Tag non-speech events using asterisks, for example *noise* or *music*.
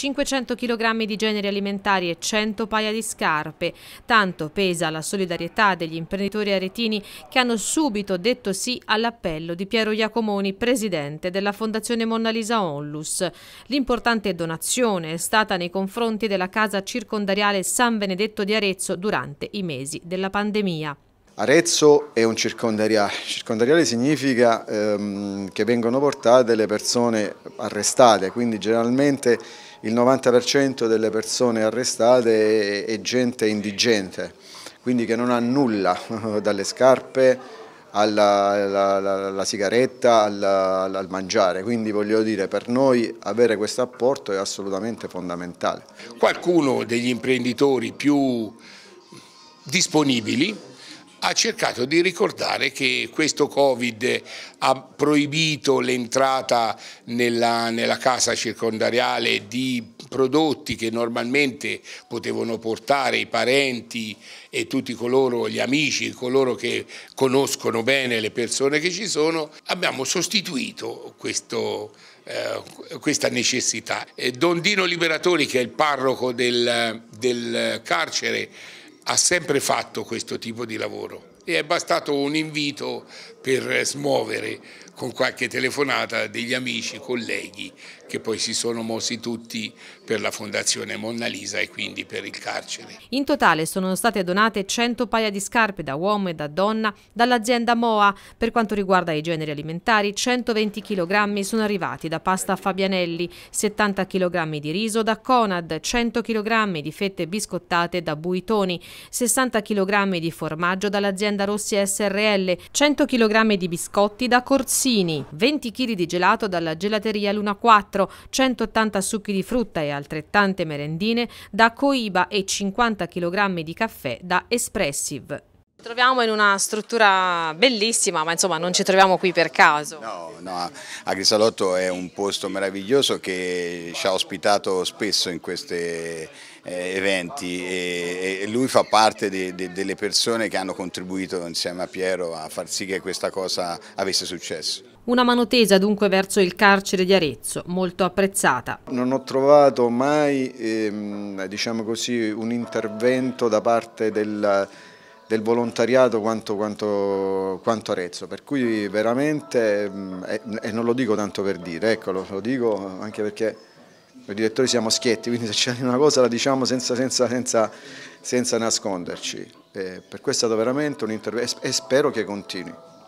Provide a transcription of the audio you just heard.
500 kg di generi alimentari e 100 paia di scarpe. Tanto pesa la solidarietà degli imprenditori aretini che hanno subito detto sì all'appello di Piero Iacomoni, presidente della Fondazione Monna Lisa Onlus. L'importante donazione è stata nei confronti della casa circondariale San Benedetto di Arezzo durante i mesi della pandemia. Arezzo è un circondariale, circondariale significa ehm, che vengono portate le persone arrestate, quindi generalmente il 90% delle persone arrestate è, è gente indigente, quindi che non ha nulla, *laughs* dalle scarpe alla, alla, alla, alla sigaretta, al mangiare, quindi voglio dire per noi avere questo apporto è assolutamente fondamentale. Qualcuno degli imprenditori più disponibili ha cercato di ricordare che questo Covid ha proibito l'entrata nella, nella, casa circondariale di prodotti che normalmente potevano portare i parenti e tutti coloro, gli amici, coloro che conoscono bene le persone che ci sono, abbiamo sostituito questo, eh, questa necessità. Eh, Don Dino Liberatori, che è il parroco del, del carcere, ha sempre fatto questo tipo di lavoro e è bastato un invito per smuovere con qualche telefonata degli amici, colleghi che poi si sono mossi tutti per la Fondazione Monna Lisa e quindi per il carcere. In totale sono state donate 100 paia di scarpe da uomo e da donna dall'azienda Moa. Per quanto riguarda i generi alimentari, 120 kg sono arrivati da pasta Fabianelli, 70 kg di riso da Conad, 100 kg di fette biscottate da Buitoni, 60 kg di formaggio dall'azienda Rossi SRL, 100 kg di biscotti da Corsini, patatini, 20 kg di gelato dalla gelateria Luna 4, 180 succhi di frutta e altrettante merendine da Coiba e 50 kg di caffè da Espressive. Ci troviamo in una struttura bellissima, ma insomma non ci troviamo qui per caso. No, no, Agrisalotto è un posto meraviglioso che ci ha ospitato spesso in questi eh, eventi e, lui fa parte de, de, delle persone che hanno contribuito insieme a Piero a far sì che questa cosa avesse successo. Una mano tesa dunque verso il carcere di Arezzo, molto apprezzata. Non ho trovato mai ehm, diciamo così, un intervento da parte del del volontariato quanto, quanto, quanto, Arezzo, per cui veramente, mm, e non lo dico tanto per dire, ecco, lo, lo dico anche perché noi direttori siamo schietti, quindi se c'è una cosa la diciamo senza, senza, senza, senza nasconderci. Eh, per cui è stato veramente un intervento e spero che continui.